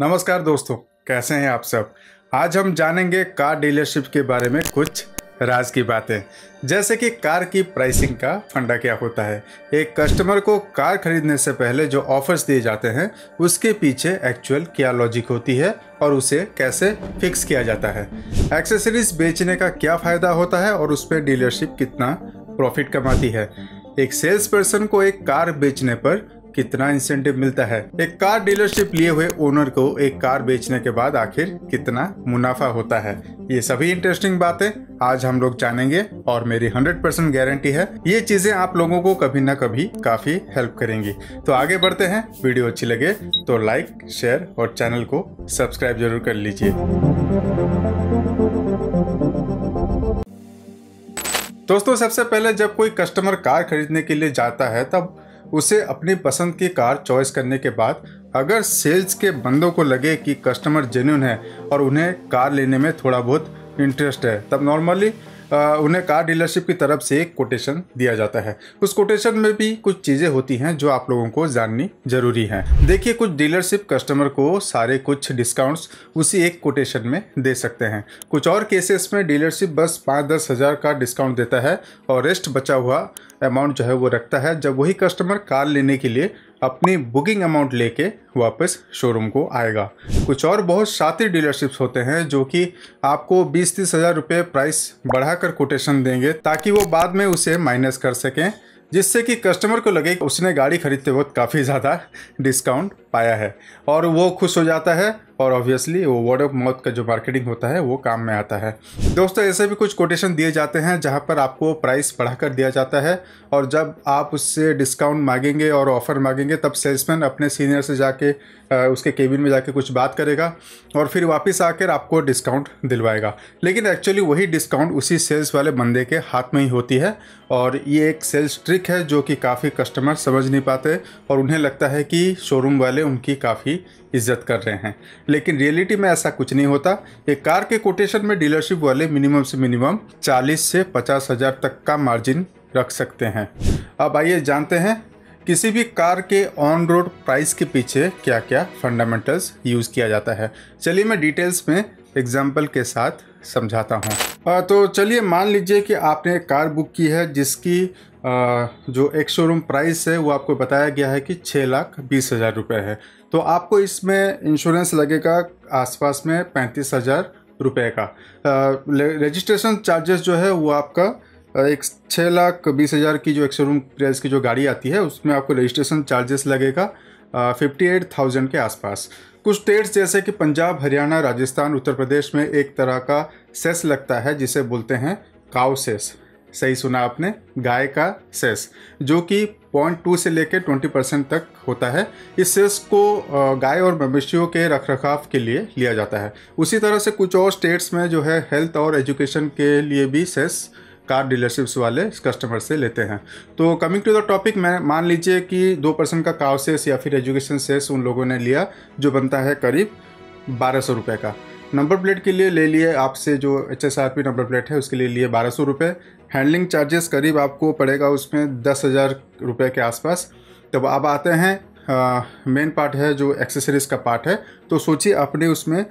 नमस्कार दोस्तों कैसे हैं आप सब आज हम जानेंगे कार डीलरशिप के बारे में कुछ राज की बातें जैसे कि कार की प्राइसिंग का फंडा क्या होता है एक कस्टमर को कार खरीदने से पहले जो ऑफर्स दिए जाते हैं उसके पीछे एक्चुअल क्या लॉजिक होती है और उसे कैसे फिक्स किया जाता है एक्सेसरीज बेचने का क्या फ़ायदा होता है और उस पर डीलरशिप कितना प्रॉफिट कमाती है एक सेल्स पर्सन को एक कार बेचने पर कितना इंसेंटिव मिलता है एक कार डीलरशिप लिए हुए ओनर को एक कार बेचने के बाद आखिर कितना मुनाफा होता है ये सभी इंटरेस्टिंग बातें आज हम लोग जानेंगे और मेरी 100% गारंटी है ये चीजें आप लोगों को कभी ना कभी काफी हेल्प करेंगी तो आगे बढ़ते हैं वीडियो अच्छी लगे तो लाइक शेयर और चैनल को सब्सक्राइब जरूर कर लीजिए दोस्तों सबसे पहले जब कोई कस्टमर कार खरीदने के लिए जाता है तब उसे अपनी पसंद की कार चॉइस करने के बाद अगर सेल्स के बंदों को लगे कि कस्टमर जेन्यून है और उन्हें कार लेने में थोड़ा बहुत इंटरेस्ट है तब नॉर्मली उन्हें कार डीलरशिप की तरफ से एक कोटेशन दिया जाता है उस कोटेशन में भी कुछ चीज़ें होती हैं जो आप लोगों को जाननी जरूरी है देखिए कुछ डीलरशिप कस्टमर को सारे कुछ डिस्काउंट्स उसी एक कोटेशन में दे सकते हैं कुछ और केसेस में डीलरशिप बस पाँच दस हज़ार का डिस्काउंट देता है और रेस्ट बचा हुआ अमाउंट जो है वो रखता है जब वही कस्टमर कार लेने के लिए अपनी बुकिंग अमाउंट लेके वापस शोरूम को आएगा कुछ और बहुत शातिर डीलरशिप्स होते हैं जो कि आपको बीस तीस हज़ार रुपये प्राइस बढ़ाकर कोटेशन देंगे ताकि वो बाद में उसे माइनस कर सकें जिससे कि कस्टमर को लगे उसने गाड़ी खरीदते वक्त काफ़ी ज़्यादा डिस्काउंट पाया है और वो खुश हो जाता है और ऑब्वियसली वो वर्ड ऑफ माउथ का जो मार्केटिंग होता है वो काम में आता है दोस्तों ऐसे भी कुछ कोटेशन दिए जाते हैं जहाँ पर आपको प्राइस बढ़ाकर दिया जाता है और जब आप उससे डिस्काउंट मांगेंगे और ऑफ़र मांगेंगे तब सेल्समैन अपने सीनियर से जाके उसके केबिन में जाके कुछ बात करेगा और फिर वापस आकर आपको डिस्काउंट दिलवाएगा लेकिन एक्चुअली वही डिस्काउंट उसी सेल्स वाले बंदे के हाथ में ही होती है और ये एक सेल्स ट्रिक है जो कि काफ़ी कस्टमर समझ नहीं पाते और उन्हें लगता है कि शोरूम वाले उनकी काफ़ी इज्जत कर रहे हैं लेकिन रियलिटी में ऐसा कुछ नहीं होता एक कार के कोटेशन में डीलरशिप वाले मिनिमम से मिनिमम चालीस से पचास हज़ार तक का मार्जिन रख सकते हैं अब आइए जानते हैं किसी भी कार के ऑन रोड प्राइस के पीछे क्या क्या फंडामेंटल्स यूज़ किया जाता है चलिए मैं डिटेल्स में एग्जाम्पल के साथ समझाता हूँ तो चलिए मान लीजिए कि आपने एक कार बुक की है जिसकी जो एक शोरूम प्राइस है वो आपको बताया गया है कि छः लाख बीस हज़ार रुपये है तो आपको इसमें इंश्योरेंस लगेगा आसपास में पैंतीस हज़ार रुपये का रजिस्ट्रेशन चार्जेस जो है वो आपका एक छः लाख बीस हज़ार की जो शोरूम प्राइस की जो गाड़ी आती है उसमें आपको रजिस्ट्रेशन चार्जेस लगेगा फिफ्टी एट थाउजेंड के आसपास कुछ स्टेट्स जैसे कि पंजाब हरियाणा राजस्थान उत्तर प्रदेश में एक तरह का सेस लगता है जिसे बोलते हैं काव सेस सही सुना आपने गाय का सेस जो कि पॉइंट टू से लेकर ट्वेंटी परसेंट तक होता है इस सेस को गाय और मवेशियों के रख रखाव के लिए लिया जाता है उसी तरह से कुछ और स्टेट्स में जो है हेल्थ और एजुकेशन के लिए भी सेस कार डीलरशिप्स वाले कस्टमर से लेते हैं तो कमिंग टू द टॉपिक मैं मान लीजिए कि दो परसेंट का काव सेस या फिर एजुकेशन सेस उन लोगों ने लिया जो बनता है करीब बारह सौ रुपये का नंबर प्लेट के लिए ले लिए आपसे जो H S R P number plate है उसके लिए लिए बारह सौ रुपये हैंडलिंग चार्जेस करीब आपको पड़ेगा उसमें दस हज़ार रुपये के आसपास तब आप आते हैं मेन पार्ट है जो एक्सेसरीज़ का पार्ट है तो सोचिए आपने उसमें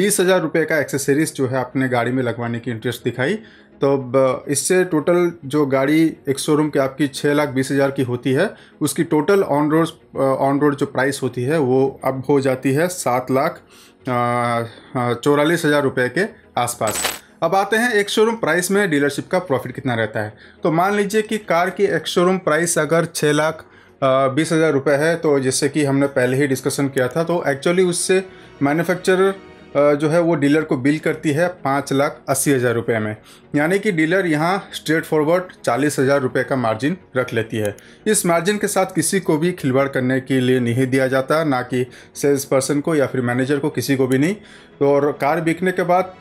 बीस हज़ार रुपये का एक्सेसरीज़ जो है अपने गाड़ी में लगवाने की इंटरेस्ट दिखाई तो इससे टोटल जो गाड़ी एक शोरूम की आपकी छः लाख बीस हज़ार की होती है उसकी total on road on road जो प्राइस होती है वो अब हो जाती है सात लाख uh, uh, चौरालीस हज़ार रुपये के आसपास अब आते हैं एक शोरूम प्राइस में डीलरशिप का प्रॉफिट कितना रहता है तो मान लीजिए कि कार की एक शोरूम प्राइस अगर छः लाख uh, बीस हज़ार रुपये है तो जैसे कि हमने पहले ही डिस्कशन किया था तो एक्चुअली उससे मैन्युफैक्चरर जो है वो डीलर को बिल करती है पाँच लाख अस्सी हज़ार रुपये में यानी कि डीलर यहाँ स्ट्रेट फॉरवर्ड चालीस हज़ार रुपये का मार्जिन रख लेती है इस मार्जिन के साथ किसी को भी खिलवाड़ करने के लिए नहीं दिया जाता ना कि सेल्स पर्सन को या फिर मैनेजर को किसी को भी नहीं तो और कार बिकने के बाद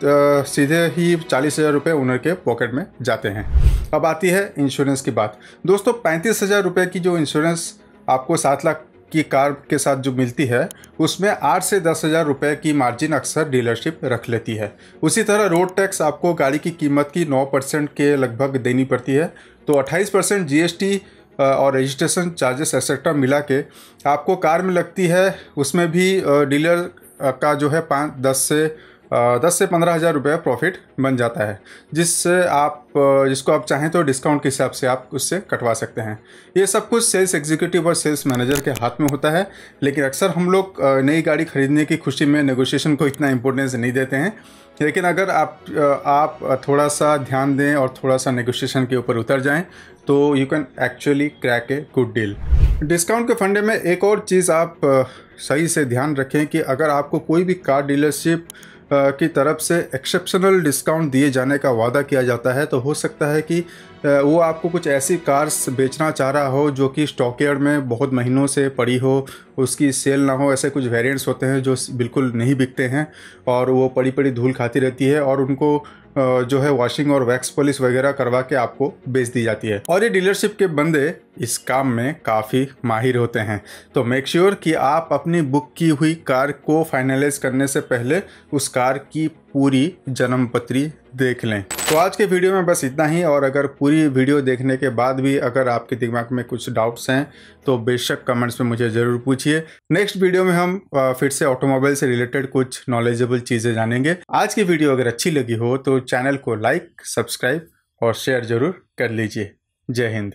सीधे ही चालीस हज़ार रुपये ओनर के पॉकेट में जाते हैं अब आती है इंश्योरेंस की बात दोस्तों पैंतीस हज़ार रुपये की जो इंश्योरेंस आपको सात लाख की कार के साथ जो मिलती है उसमें आठ से दस हज़ार रुपये की मार्जिन अक्सर डीलरशिप रख लेती है उसी तरह रोड टैक्स आपको गाड़ी की कीमत की नौ परसेंट के लगभग देनी पड़ती है तो अट्ठाईस परसेंट जी और रजिस्ट्रेशन चार्जेस एक्सेट्रा मिला के आपको कार में लगती है उसमें भी डीलर का जो है पाँच दस से दस से पंद्रह हज़ार रुपये प्रॉफिट बन जाता है जिससे आप जिसको आप चाहें तो डिस्काउंट के हिसाब से आप उससे कटवा सकते हैं ये सब कुछ सेल्स एग्जीक्यूटिव और सेल्स मैनेजर के हाथ में होता है लेकिन अक्सर हम लोग नई गाड़ी खरीदने की खुशी में नेगोशिएशन को इतना इम्पोर्टेंस नहीं देते हैं लेकिन अगर आप आप थोड़ा सा ध्यान दें और थोड़ा सा नेगोशिएशन के ऊपर उतर जाएं तो you can actually crack a good deal discount के फंडे में एक और चीज़ आप सही से ध्यान रखें कि अगर आपको कोई भी कार डीलरशिप की तरफ से एक्सेप्शनल डिस्काउंट दिए जाने का वादा किया जाता है तो हो सकता है कि वो आपको कुछ ऐसी कार्स बेचना चाह रहा हो जो कि स्टॉकयार्ड में बहुत महीनों से पड़ी हो उसकी सेल ना हो ऐसे कुछ वेरिएंट्स होते हैं जो बिल्कुल नहीं बिकते हैं और वो पड़ी पड़ी धूल खाती रहती है और उनको जो है वॉशिंग और वैक्स पॉलिश वगैरह करवा के आपको बेच दी जाती है और ये डीलरशिप के बंदे इस काम में काफ़ी माहिर होते हैं तो मेक श्योर sure कि आप अपनी बुक की हुई कार को फाइनलाइज करने से पहले उस कार की पूरी जन्म पत्री देख लें तो आज के वीडियो में बस इतना ही और अगर पूरी वीडियो देखने के बाद भी अगर आपके दिमाग में कुछ डाउट्स हैं तो बेशक कमेंट्स में मुझे ज़रूर पूछिए नेक्स्ट वीडियो में हम फिर से ऑटोमोबाइल से रिलेटेड कुछ नॉलेजेबल चीज़ें जानेंगे आज की वीडियो अगर अच्छी लगी हो तो चैनल को लाइक सब्सक्राइब और शेयर ज़रूर कर लीजिए जय हिंद